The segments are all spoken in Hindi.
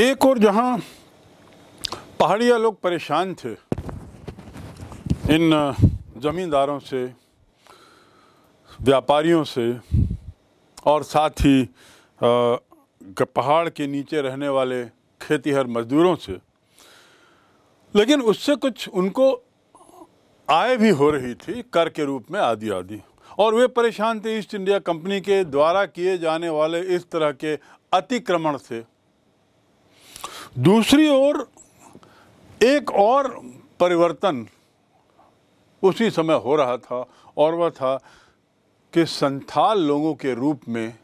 एक और जहाँ पहाड़िया लोग परेशान थे इन ज़मींदारों से व्यापारियों से और साथ ही पहाड़ के नीचे रहने वाले खेतीहर मज़दूरों से लेकिन उससे कुछ उनको आय भी हो रही थी कर के रूप में आदि आदि और वे परेशान थे ईस्ट इंडिया कंपनी के द्वारा किए जाने वाले इस तरह के अतिक्रमण से दूसरी ओर एक और परिवर्तन उसी समय हो रहा था और वह था कि संथाल लोगों के रूप में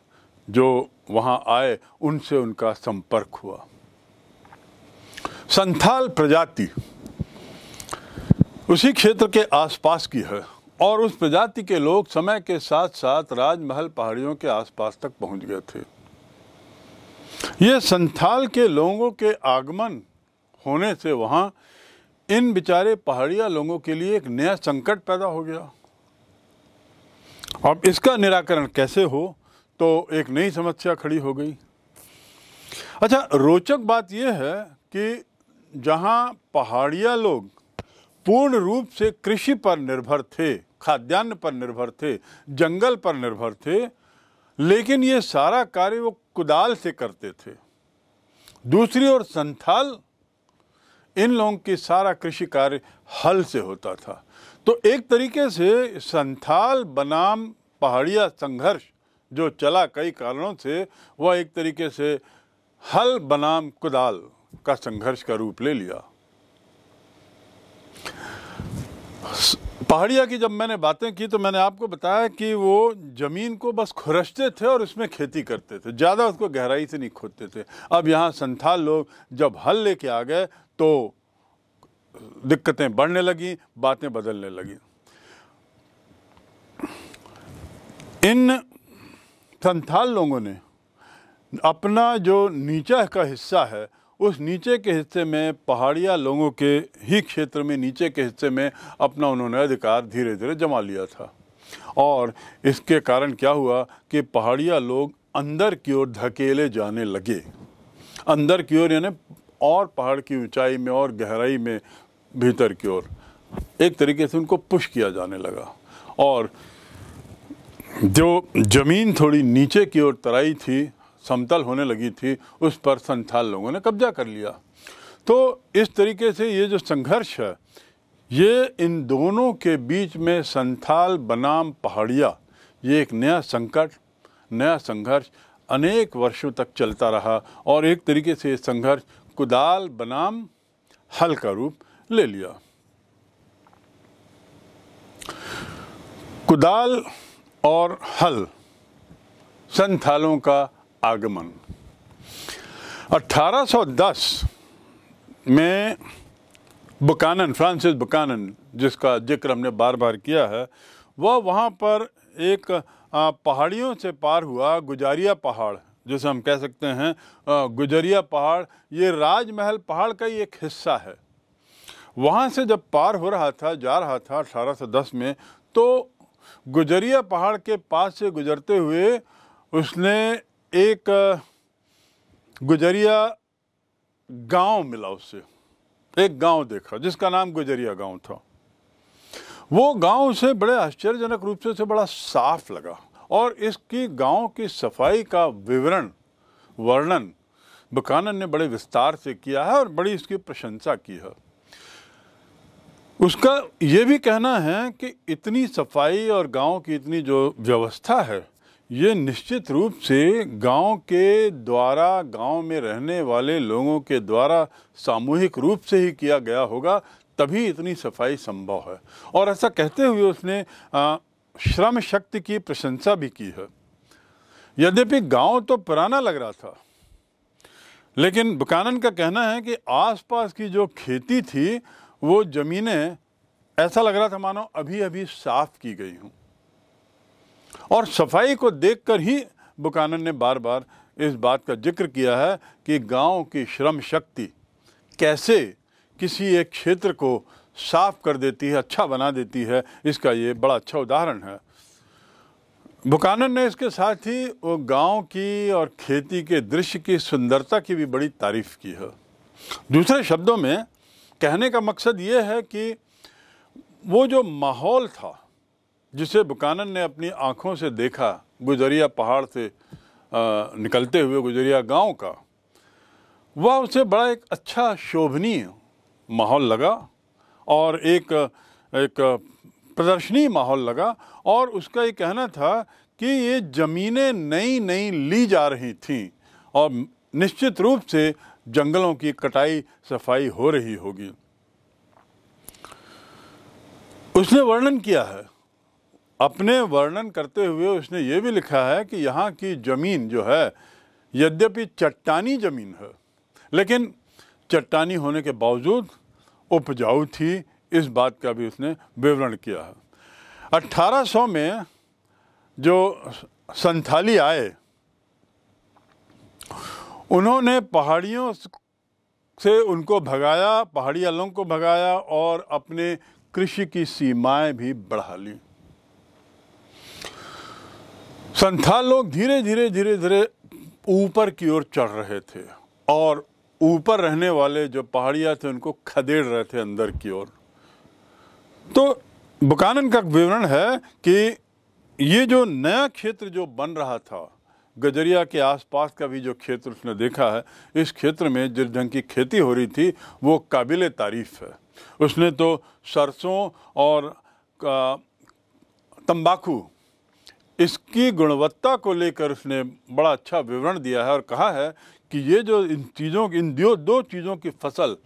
जो वहाँ आए उनसे उनका संपर्क हुआ संथाल प्रजाति उसी क्षेत्र के आसपास की है और उस प्रजाति के लोग समय के साथ साथ राजमहल पहाड़ियों के आसपास तक पहुंच गए थे ये संथाल के लोगों के आगमन होने से वहाँ इन बेचारे पहाड़िया लोगों के लिए एक नया संकट पैदा हो गया अब इसका निराकरण कैसे हो तो एक नई समस्या खड़ी हो गई अच्छा रोचक बात यह है कि जहाँ पहाड़िया लोग पूर्ण रूप से कृषि पर निर्भर थे खाद्यान्न पर निर्भर थे जंगल पर निर्भर थे लेकिन ये सारा कार्य वो कुदाल से करते थे दूसरी ओर संथाल इन लोगों की सारा कृषि कार्य हल से होता था तो एक तरीके से संथाल बनाम पहाड़िया संघर्ष जो चला कई कारणों से वह एक तरीके से हल बनाम कुदाल का संघर्ष का रूप ले लिया पहाड़िया की जब मैंने बातें की तो मैंने आपको बताया कि वो ज़मीन को बस खुरशते थे और उसमें खेती करते थे ज़्यादा उसको गहराई से नहीं खोदते थे अब यहाँ संथाल लोग जब हल लेके आ गए तो दिक्कतें बढ़ने लगी बातें बदलने लगी इन संथाल लोगों ने अपना जो नीचा का हिस्सा है उस नीचे के हिस्से में पहाड़िया लोगों के ही क्षेत्र में नीचे के हिस्से में अपना उन्होंने अधिकार धीरे धीरे जमा लिया था और इसके कारण क्या हुआ कि पहाड़िया लोग अंदर की ओर धकेले जाने लगे अंदर की ओर यानी और पहाड़ की ऊंचाई में और गहराई में भीतर की ओर एक तरीके से उनको पुश किया जाने लगा और जो ज़मीन थोड़ी नीचे की ओर तराई थी समतल होने लगी थी उस पर संथाल लोगों ने कब्जा कर लिया तो इस तरीके से ये जो संघर्ष है ये इन दोनों के बीच में संथाल बनाम पहाड़िया ये एक नया संकट नया संघर्ष अनेक वर्षों तक चलता रहा और एक तरीके से ये संघर्ष कुदाल बनाम हल का रूप ले लिया कुदाल और हल संथालों का आगमन 1810 में बुकानन फ्रांसिस बुकानन जिसका जिक्र हमने बार बार किया है वह वहाँ पर एक पहाड़ियों से पार हुआ गुजारिया पहाड़ जिसे हम कह सकते हैं गुजरिया पहाड़ ये राजमहल पहाड़ का ही एक हिस्सा है वहाँ से जब पार हो रहा था जा रहा था अठारह में तो गुजरिया पहाड़ के पास से गुजरते हुए उसने एक गुजरिया गांव मिला उससे एक गांव देखा जिसका नाम गुजरिया गांव था वो गांव उसे बड़े आश्चर्यजनक रूप से उसे बड़ा साफ लगा और इसकी गांव की सफाई का विवरण वर्णन बकानन ने बड़े विस्तार से किया है और बड़ी इसकी प्रशंसा की है उसका ये भी कहना है कि इतनी सफाई और गांव की इतनी जो व्यवस्था है ये निश्चित रूप से गांव के द्वारा गांव में रहने वाले लोगों के द्वारा सामूहिक रूप से ही किया गया होगा तभी इतनी सफाई संभव है और ऐसा कहते हुए उसने आ, श्रम शक्ति की प्रशंसा भी की है यद्यपि गांव तो पुराना लग रहा था लेकिन बुकानन का कहना है कि आसपास की जो खेती थी वो ज़मीनें ऐसा लग रहा था मानो अभी अभी साफ़ की गई हूँ और सफाई को देखकर ही बुकानन ने बार बार इस बात का जिक्र किया है कि गांव की श्रम शक्ति कैसे किसी एक क्षेत्र को साफ कर देती है अच्छा बना देती है इसका ये बड़ा अच्छा उदाहरण है बुकानन ने इसके साथ ही वो गांव की और खेती के दृश्य की सुंदरता की भी बड़ी तारीफ की है दूसरे शब्दों में कहने का मकसद ये है कि वो जो माहौल था जिसे बुकानन ने अपनी आँखों से देखा गुजरिया पहाड़ से निकलते हुए गुजरिया गांव का वह उसे बड़ा एक अच्छा शोभनीय माहौल लगा और एक एक प्रदर्शनी माहौल लगा और उसका ये कहना था कि ये ज़मीनें नई नई ली जा रही थीं और निश्चित रूप से जंगलों की कटाई सफाई हो रही होगी उसने वर्णन किया है अपने वर्णन करते हुए उसने ये भी लिखा है कि यहाँ की ज़मीन जो है यद्यपि चट्टानी ज़मीन है लेकिन चट्टानी होने के बावजूद उपजाऊ थी इस बात का भी उसने विवरण किया है 1800 में जो संथाली आए उन्होंने पहाड़ियों से उनको भगाया पहाड़ी अलों को भगाया और अपने कृषि की सीमाएं भी बढ़ा ली संथाल लोग धीरे धीरे धीरे धीरे ऊपर की ओर चढ़ रहे थे और ऊपर रहने वाले जो पहाड़िया थे उनको खदेड़ रहे थे अंदर की ओर तो बुकानन का विवरण है कि ये जो नया क्षेत्र जो बन रहा था गजरिया के आसपास का भी जो क्षेत्र उसने देखा है इस क्षेत्र में जिस ढंग की खेती हो रही थी वो काबिल तारीफ़ है उसने तो सरसों और तंबाकू इसकी गुणवत्ता को लेकर उसने बड़ा अच्छा विवरण दिया है और कहा है कि ये जो इन चीज़ों की इन दो दो चीज़ों की फसल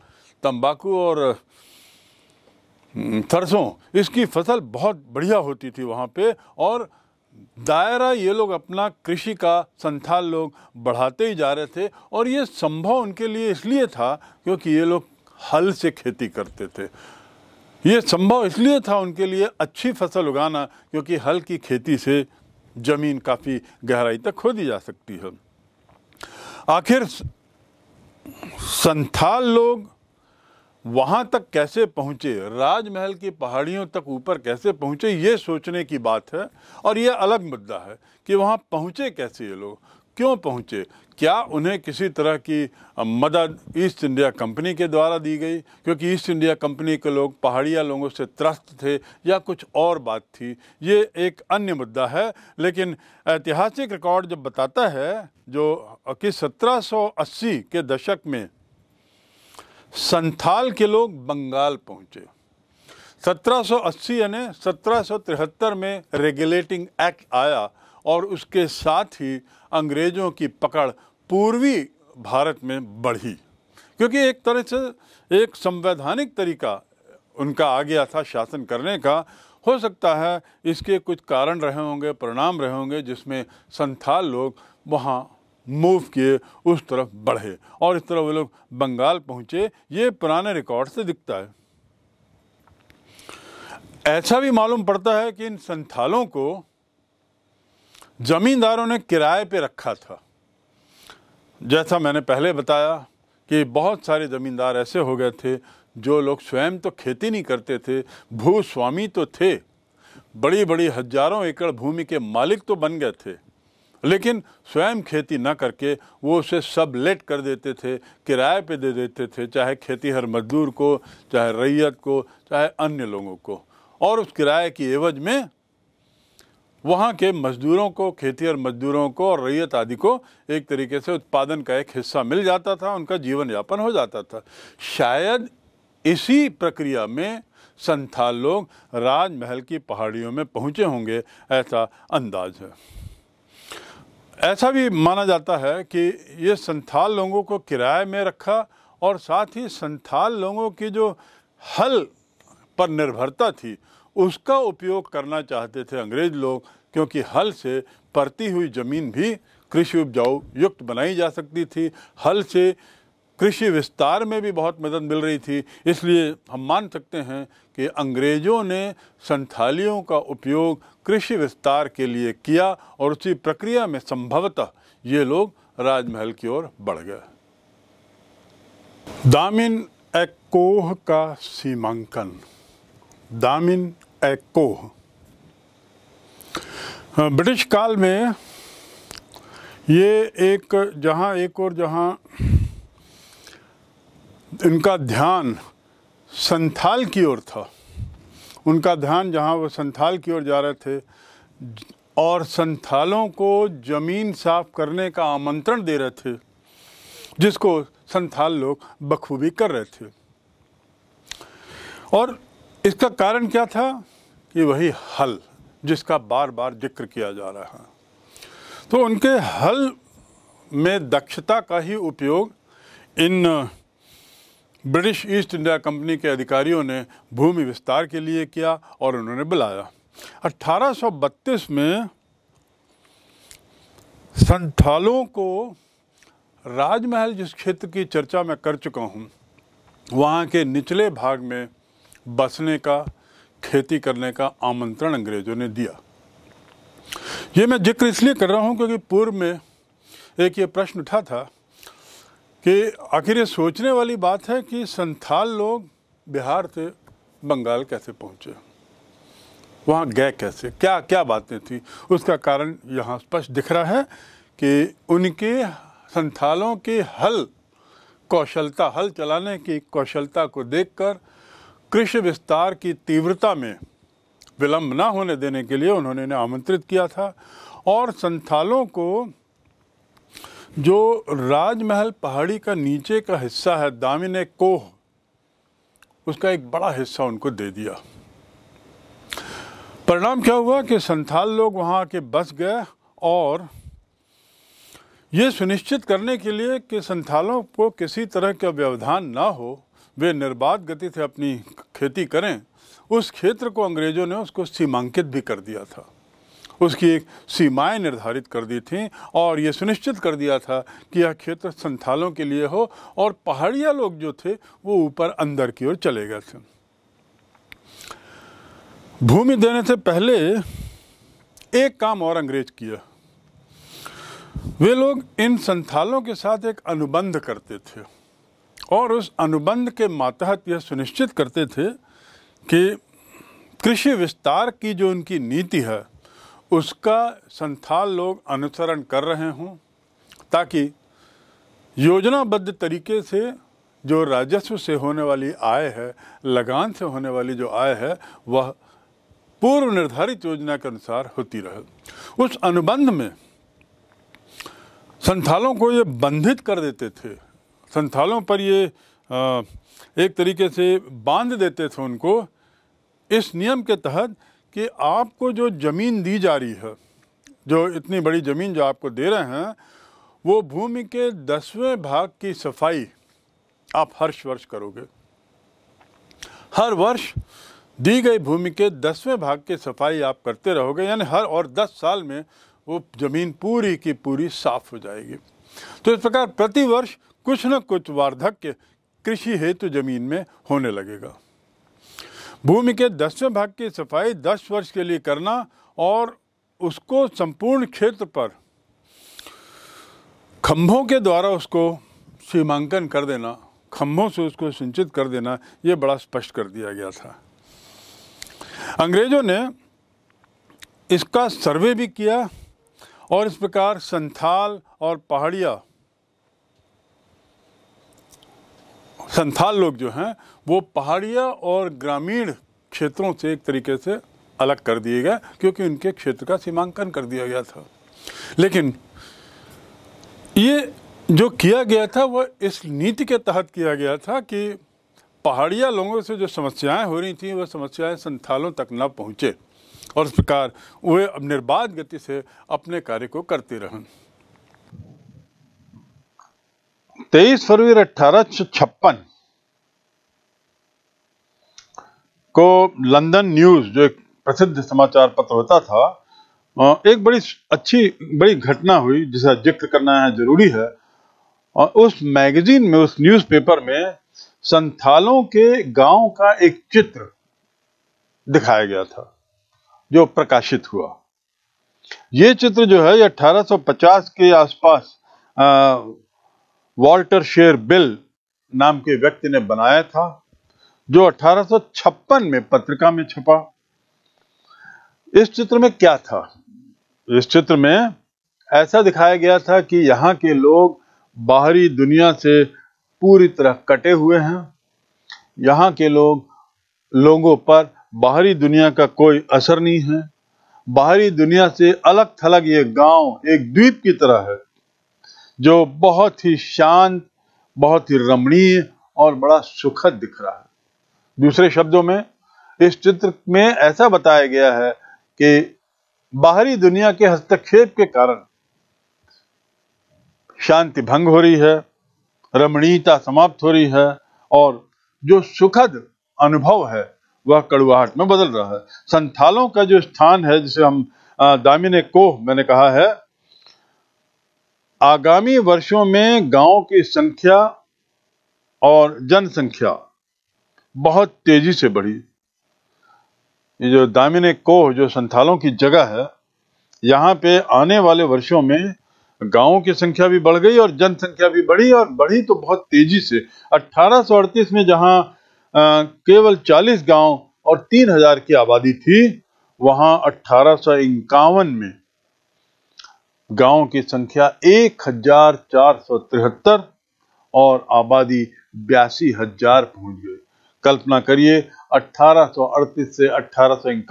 तंबाकू और हम्म, सरसों इसकी फसल बहुत बढ़िया होती थी वहाँ पे और दायरा ये लोग अपना कृषि का संथाल लोग बढ़ाते ही जा रहे थे और ये संभव उनके लिए इसलिए था क्योंकि ये लोग हल से खेती करते थे ये संभव इसलिए था उनके लिए अच्छी फसल उगाना क्योंकि हल की खेती से ज़मीन काफ़ी गहराई तक खोदी जा सकती है आखिर संथाल लोग वहाँ तक कैसे पहुँचे राजमहल की पहाड़ियों तक ऊपर कैसे पहुँचे ये सोचने की बात है और ये अलग मुद्दा है कि वहाँ पहुँचे कैसे ये लोग क्यों पहुँचे क्या उन्हें किसी तरह की मदद ईस्ट इंडिया कंपनी के द्वारा दी गई क्योंकि ईस्ट इंडिया कंपनी के लोग पहाड़िया लोगों से त्रस्त थे या कुछ और बात थी ये एक अन्य मुद्दा है लेकिन ऐतिहासिक रिकॉर्ड जब बताता है जो कि 1780 के दशक में संथाल के लोग बंगाल पहुँचे 1780 यानी 1773 में रेगुलेटिंग एक्ट आया और उसके साथ ही अंग्रेज़ों की पकड़ पूर्वी भारत में बढ़ी क्योंकि एक तरह से एक संवैधानिक तरीका उनका आ गया था शासन करने का हो सकता है इसके कुछ कारण रहे होंगे परिणाम रहे होंगे जिसमें संथाल लोग वहाँ मूव किए उस तरफ बढ़े और इस तरह वो लोग बंगाल पहुँचे ये पुराने रिकॉर्ड से दिखता है ऐसा भी मालूम पड़ता है कि इन संथालों को ज़मींदारों ने किराए पे रखा था जैसा मैंने पहले बताया कि बहुत सारे ज़मींदार ऐसे हो गए थे जो लोग स्वयं तो खेती नहीं करते थे भूस्वामी तो थे बड़ी बड़ी हजारों एकड़ भूमि के मालिक तो बन गए थे लेकिन स्वयं खेती ना करके वो उसे सब लेट कर देते थे किराए पे दे देते थे चाहे खेती हर मजदूर को चाहे रैयत को चाहे अन्य लोगों को और उस किराए की एवज में वहाँ के मज़दूरों को खेती और मज़दूरों को और रैयत आदि को एक तरीके से उत्पादन का एक हिस्सा मिल जाता था उनका जीवन यापन हो जाता था शायद इसी प्रक्रिया में संथाल लोग राजमहल की पहाड़ियों में पहुँचे होंगे ऐसा अंदाज है ऐसा भी माना जाता है कि ये संथाल लोगों को किराए में रखा और साथ ही संथाल लोगों की जो हल पर निर्भरता थी उसका उपयोग करना चाहते थे अंग्रेज लोग क्योंकि हल से परती हुई ज़मीन भी कृषि उपजाऊ युक्त बनाई जा सकती थी हल से कृषि विस्तार में भी बहुत मदद मिल रही थी इसलिए हम मान सकते हैं कि अंग्रेज़ों ने संथालियों का उपयोग कृषि विस्तार के लिए किया और उसी प्रक्रिया में संभवतः ये लोग राजमहल की ओर बढ़ गए दामिन एक्कोह का सीमांकन दामिन एक्को ब्रिटिश काल में ये एक जहाँ एक और जहाँ इनका ध्यान संथाल की ओर था उनका ध्यान जहाँ वो संथाल की ओर जा रहे थे और संथालों को ज़मीन साफ करने का आमंत्रण दे रहे थे जिसको संथाल लोग बखूबी कर रहे थे और इसका कारण क्या था कि वही हल जिसका बार बार जिक्र किया जा रहा है तो उनके हल में दक्षता का ही उपयोग इन ब्रिटिश ईस्ट इंडिया कंपनी के अधिकारियों ने भूमि विस्तार के लिए किया और उन्होंने बुलाया 1832 में संथालों को राजमहल जिस क्षेत्र की चर्चा मैं कर चुका हूँ वहाँ के निचले भाग में बसने का खेती करने का आमंत्रण अंग्रेज़ों ने दिया ये मैं जिक्र इसलिए कर रहा हूँ क्योंकि पूर्व में एक ये प्रश्न उठा था कि आखिर ये सोचने वाली बात है कि संथाल लोग बिहार से बंगाल कैसे पहुँचे वहाँ गए कैसे क्या क्या बातें थी उसका कारण यहाँ स्पष्ट दिख रहा है कि उनके संथालों के हल कौशलता हल चलाने की कौशलता को देखकर कृषि विस्तार की तीव्रता में विलंब ना होने देने के लिए उन्होंने इन्हें आमंत्रित किया था और संथालों को जो राजमहल पहाड़ी का नीचे का हिस्सा है दामिने कोह उसका एक बड़ा हिस्सा उनको दे दिया परिणाम क्या हुआ कि संथाल लोग वहाँ के बस गए और ये सुनिश्चित करने के लिए कि संथालों को किसी तरह का व्यवधान ना हो वे निर्बाध गति से अपनी खेती करें उस क्षेत्र को अंग्रेज़ों ने उसको सीमांकित भी कर दिया था उसकी एक सीमाएं निर्धारित कर दी थीं और ये सुनिश्चित कर दिया था कि यह क्षेत्र संथालों के लिए हो और पहाड़िया लोग जो थे वो ऊपर अंदर की ओर चले गए थे भूमि देने से पहले एक काम और अंग्रेज किया वे लोग इन संथालों के साथ एक अनुबंध करते थे और उस अनुबंध के मातहत यह सुनिश्चित करते थे कि कृषि विस्तार की जो उनकी नीति है उसका संथाल लोग अनुसरण कर रहे हों ताकि योजनाबद्ध तरीके से जो राजस्व से होने वाली आय है लगान से होने वाली जो आय है वह पूर्व निर्धारित योजना के अनुसार होती रहे उस अनुबंध में संथालों को ये बंधित कर देते थे संथालों पर ये एक तरीके से बांध देते थे उनको इस नियम के तहत कि आपको जो ज़मीन दी जा रही है जो इतनी बड़ी ज़मीन जो आपको दे रहे हैं वो भूमि के दसवें भाग की सफाई आप हर वर्ष करोगे हर वर्ष दी गई भूमि के दसवें भाग की सफाई आप करते रहोगे यानी हर और दस साल में वो ज़मीन पूरी की पूरी साफ़ हो जाएगी तो इस प्रकार प्रतिवर्ष कुछ न कुछ वार्धक्य कृषि हेतु जमीन में होने लगेगा भूमि के दसवें भाग की सफाई दस वर्ष के लिए करना और उसको संपूर्ण क्षेत्र पर खंभों के द्वारा उसको सीमांकन कर देना खंभों से उसको सिंचित कर देना ये बड़ा स्पष्ट कर दिया गया था अंग्रेजों ने इसका सर्वे भी किया और इस प्रकार संथाल और पहाड़िया संथाल लोग जो हैं वो पहाड़िया और ग्रामीण क्षेत्रों से एक तरीके से अलग कर दिए गए क्योंकि उनके क्षेत्र का सीमांकन कर दिया गया था लेकिन ये जो किया गया था वह इस नीति के तहत किया गया था कि पहाड़िया लोगों से जो समस्याएं हो रही थी वह समस्याएं संथालों तक न पहुँचे और इस प्रकार वे अब निर्बाध गति से अपने कार्य को करते रहें तेईस फरवरी अठारह को लंदन न्यूज जो एक प्रसिद्ध समाचार पत्र होता था एक बड़ी अच्छी बड़ी घटना हुई जिसे जिक्र करना है जरूरी है और उस मैगजीन में उस न्यूज़पेपर में संथालों के गांव का एक चित्र दिखाया गया था जो प्रकाशित हुआ ये चित्र जो है 1850 के आसपास वॉल्टर शेर बिल नाम के व्यक्ति ने बनाया था जो 1856 में पत्रिका में छपा इस चित्र में क्या था इस चित्र में ऐसा दिखाया गया था कि यहाँ के लोग बाहरी दुनिया से पूरी तरह कटे हुए हैं यहाँ के लोग लोगों पर बाहरी दुनिया का कोई असर नहीं है बाहरी दुनिया से अलग थलग ये गांव एक द्वीप की तरह है जो बहुत ही शांत बहुत ही रमणीय और बड़ा सुखद दिख रहा है दूसरे शब्दों में इस चित्र में ऐसा बताया गया है कि बाहरी दुनिया के हस्तक्षेप के कारण शांति भंग हो रही है रमणीयता समाप्त हो रही है और जो सुखद अनुभव है वह कड़वाहट में बदल रहा है संथालों का जो स्थान है जिसे हम दामिने कोह मैंने कहा है आगामी वर्षों में गांव की संख्या और जनसंख्या बहुत तेजी से बढ़ी ये जो दामिने कोह जो संथालों की जगह है यहाँ पे आने वाले वर्षों में गांवों की संख्या भी बढ़ गई और जनसंख्या भी बढ़ी और बढ़ी तो बहुत तेजी से 1838 में जहाँ केवल 40 गांव और 3000 की आबादी थी वहाँ अठारह में गांव की संख्या एक हजार चार सौ और आबादी बयासी हजार पहुंच गई कल्पना करिए 1838 से अठारह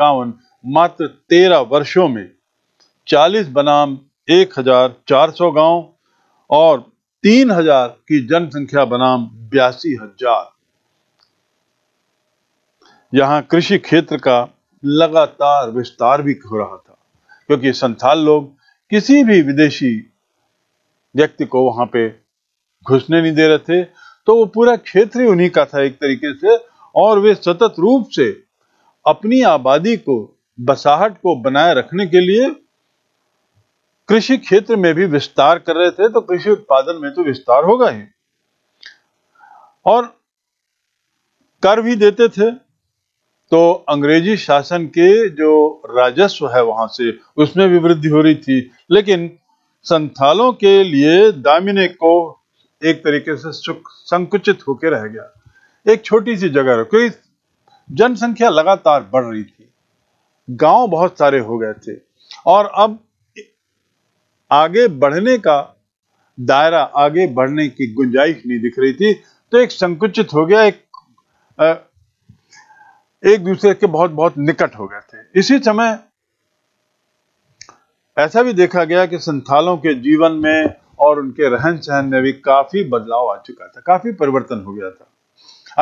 मात्र 13 वर्षों में 40 बनाम 1400 गांव और 3000 की जनसंख्या बनाम बयासी हजार यहां कृषि क्षेत्र का लगातार विस्तार भी हो रहा था क्योंकि संथाल लोग किसी भी विदेशी व्यक्ति को वहां पे घुसने नहीं दे रहे थे तो वो पूरा क्षेत्र ही उन्हीं का था एक तरीके से और वे सतत रूप से अपनी आबादी को बसाहट को बनाए रखने के लिए कृषि क्षेत्र में भी विस्तार कर रहे थे तो कृषि उत्पादन में तो विस्तार होगा ही और कर भी देते थे तो अंग्रेजी शासन के जो राजस्व है वहां से उसमें भी वृद्धि हो रही थी लेकिन संथालों के लिए दामिने को एक तरीके से संकुचित होकर रह गया एक छोटी सी जगह क्योंकि जनसंख्या लगातार बढ़ रही थी गांव बहुत सारे हो गए थे और अब आगे बढ़ने का दायरा आगे बढ़ने की गुंजाइश नहीं दिख रही थी तो एक संकुचित हो गया एक एक दूसरे के बहुत बहुत निकट हो गए थे इसी समय ऐसा भी देखा गया कि संथालों के जीवन में और उनके रहन सहन में भी काफी बदलाव आ चुका था काफी परिवर्तन हो गया था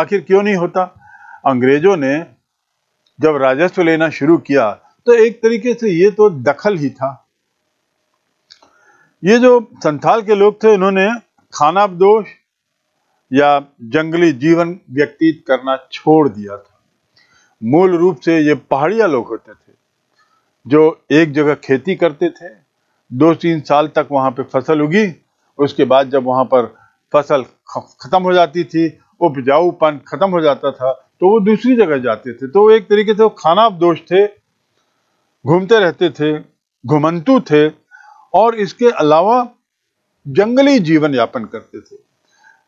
आखिर क्यों नहीं होता अंग्रेजों ने जब राजस्व लेना शुरू किया तो एक तरीके से ये तो दखल ही था ये जो संथाल के लोग थे उन्होंने दोष या जंगली जीवन व्यतीत करना छोड़ दिया था मूल रूप से ये पहाड़िया लोग होते थे जो एक जगह खेती करते थे दो तीन साल तक वहां पे फसल उगी उसके बाद जब वहां पर फसल ख़त्म हो जाती थी उपजाऊपन ख़त्म हो जाता था तो वो दूसरी जगह जाते थे तो एक तरीके से वो खाना दोष थे घूमते रहते थे घुमंतु थे और इसके अलावा जंगली जीवन यापन करते थे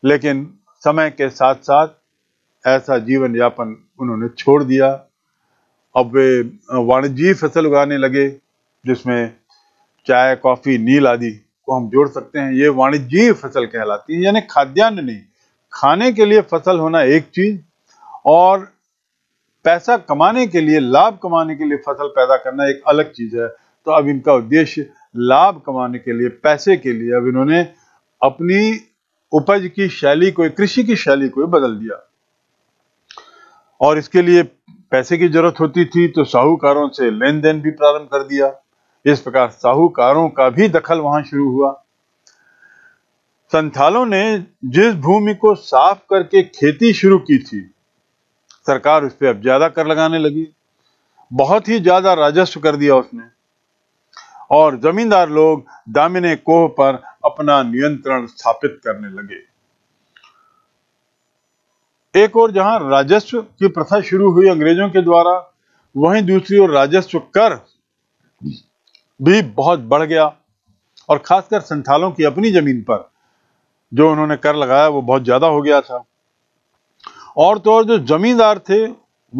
लेकिन समय के साथ साथ ऐसा जीवन यापन उन्होंने छोड़ दिया अब वे वाणिज्य फसल उगाने लगे जिसमें चाय कॉफ़ी नील आदि को हम जोड़ सकते हैं ये वाणिज्य फसल कहलाती है यानी खाद्यान्न नहीं खाने के लिए फसल होना एक चीज और पैसा कमाने के लिए लाभ कमाने के लिए फसल पैदा करना एक अलग चीज है तो अब इनका उद्देश्य लाभ कमाने के लिए पैसे के लिए अब इन्होंने अपनी उपज की शैली को कृषि की शैली को बदल दिया और इसके लिए पैसे की जरूरत होती थी तो साहूकारों से लेन देन भी प्रारंभ कर दिया इस प्रकार साहूकारों का भी दखल वहां शुरू हुआ संथालों ने जिस भूमि को साफ करके खेती शुरू की थी सरकार उस पर अब ज्यादा कर लगाने लगी बहुत ही ज्यादा राजस्व कर दिया उसने और जमींदार लोग दामिने कोह पर अपना नियंत्रण स्थापित करने लगे एक और जहां राजस्व की प्रथा शुरू हुई अंग्रेजों के द्वारा वहीं दूसरी ओर राजस्व कर भी बहुत बढ़ गया और खासकर संथालों की अपनी जमीन पर जो उन्होंने कर लगाया वो बहुत ज्यादा हो गया था और तो और जो जमींदार थे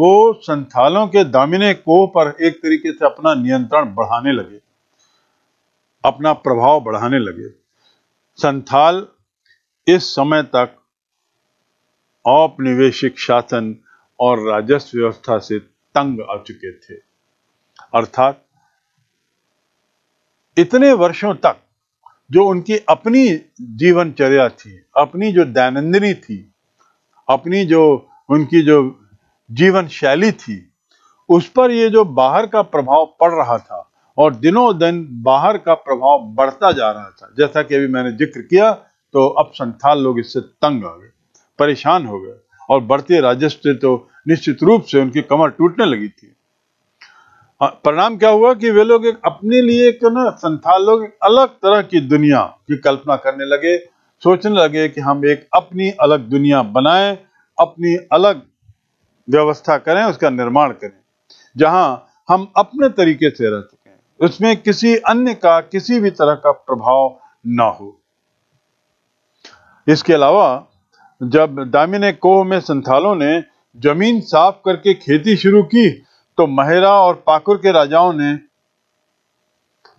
वो संथालों के दामिने को पर एक तरीके से अपना नियंत्रण बढ़ाने लगे अपना प्रभाव बढ़ाने लगे संथाल इस समय तक औपनिवेशिक शासन और राजस्व व्यवस्था से तंग आ चुके थे अर्थात इतने वर्षों तक जो उनकी अपनी जीवनचर्या थी अपनी जो दैनंदिनी थी अपनी जो उनकी जो जीवन शैली थी उस पर ये जो बाहर का प्रभाव पड़ रहा था और दिनों दिन बाहर का प्रभाव बढ़ता जा रहा था जैसा कि अभी मैंने जिक्र किया तो अब संथाल लोग इससे तंग आ गए परेशान हो गए और बढ़ते राजस्व से तो निश्चित रूप से उनकी कमर टूटने लगी थी हाँ, परिणाम क्या हुआ कि वे लोग एक अपने लिए एक ना संथाल लोग अलग तरह की दुनिया की कल्पना करने लगे सोचने लगे कि हम एक अपनी अलग दुनिया बनाएं अपनी अलग व्यवस्था करें उसका निर्माण करें जहां हम अपने तरीके से रह सकें उसमें किसी अन्य का किसी भी तरह का प्रभाव ना हो इसके अलावा जब दामिन कोह में संथालों ने जमीन साफ करके खेती शुरू की तो महरा और पाकुर के राजाओं ने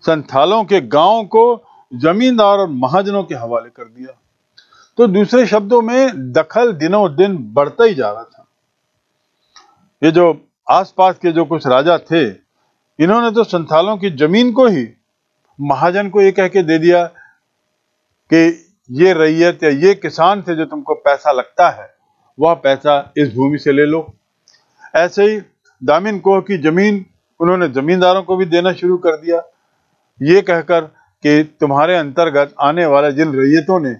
संथालों के गांव को जमींदार और महाजनों के हवाले कर दिया तो दूसरे शब्दों में दखल दिनों दिन बढ़ता ही जा रहा था ये जो आसपास के जो कुछ राजा थे इन्होंने तो संथालों की जमीन को ही महाजन को ये कह के दे दिया कि ये रैयत या ये किसान से जो तुमको पैसा लगता है वह पैसा इस भूमि से ले लो ऐसे ही दामिन कोह की जमीन उन्होंने जमींदारों को भी देना शुरू कर दिया ये कहकर कि तुम्हारे अंतर्गत आने वाले जिन रैयतों ने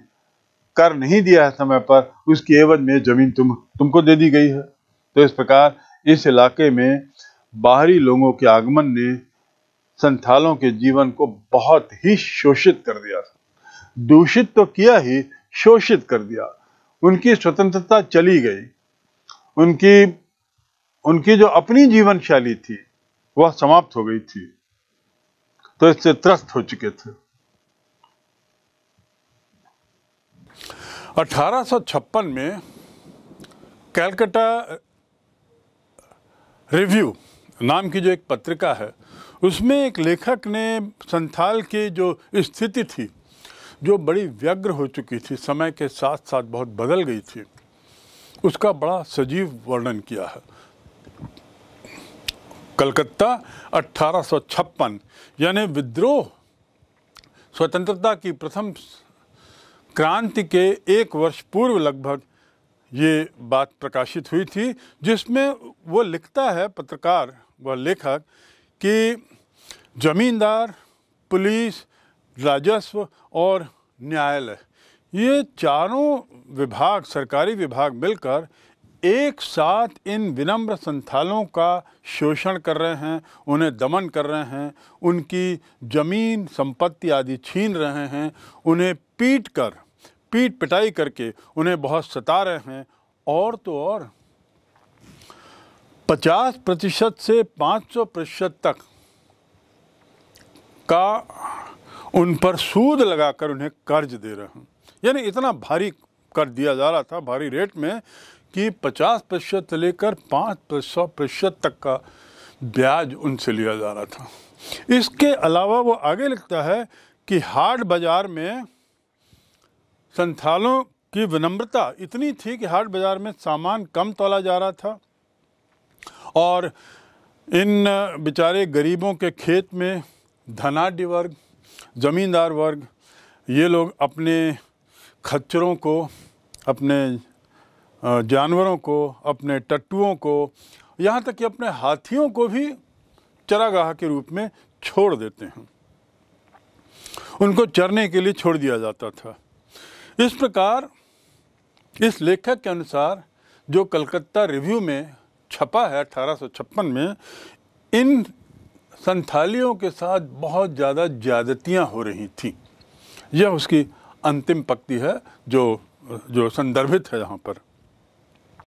कर नहीं दिया है समय पर उसकी एवज में जमीन तुम तुमको दे दी गई है तो इस प्रकार इस इलाके में बाहरी लोगों के आगमन ने संथालों के जीवन को बहुत ही शोषित कर दिया था दूषित तो किया ही शोषित कर दिया उनकी स्वतंत्रता चली गई उनकी उनकी जो अपनी जीवन शैली थी वह समाप्त हो गई थी तो इससे त्रस्त हो चुके थे 1856 में कैलकटा रिव्यू नाम की जो एक पत्रिका है उसमें एक लेखक ने संथाल की जो स्थिति थी जो बड़ी व्यग्र हो चुकी थी समय के साथ साथ बहुत बदल गई थी उसका बड़ा सजीव वर्णन किया है कलकत्ता अट्ठारह यानी विद्रोह स्वतंत्रता की प्रथम क्रांति के एक वर्ष पूर्व लगभग ये बात प्रकाशित हुई थी जिसमें वो लिखता है पत्रकार व लेखक कि जमींदार पुलिस राजस्व और न्यायालय ये चारों विभाग सरकारी विभाग मिलकर एक साथ इन विनम्र संथालों का शोषण कर रहे हैं उन्हें दमन कर रहे हैं उनकी जमीन संपत्ति आदि छीन रहे हैं उन्हें पीट कर पीट पिटाई करके उन्हें बहुत सता रहे हैं और तो और 50 प्रतिशत से 500 प्रतिशत तक का उन पर सूद लगाकर उन्हें कर्ज दे रहा हूँ यानी इतना भारी कर दिया जा रहा था भारी रेट में कि 50 प्रतिशत लेकर पाँच सौ प्रतिशत तक का ब्याज उनसे लिया जा रहा था इसके अलावा वो आगे लिखता है कि हार्ड बाज़ार में संथालों की विनम्रता इतनी थी कि हार्ड बाज़ार में सामान कम तोला जा रहा था और इन बेचारे गरीबों के खेत में धनाढ़ वर्ग ज़मींदार वर्ग ये लोग अपने खच्चरों को अपने जानवरों को अपने टट्टुओं को यहाँ तक कि अपने हाथियों को भी चरागाह के रूप में छोड़ देते हैं उनको चरने के लिए छोड़ दिया जाता था इस प्रकार इस लेखक के अनुसार जो कलकत्ता रिव्यू में छपा है अठारह में इन संथालियों के साथ बहुत ज़्यादा ज्यादतियाँ हो रही थी यह उसकी अंतिम पक्ति है जो जो संदर्भित है यहाँ पर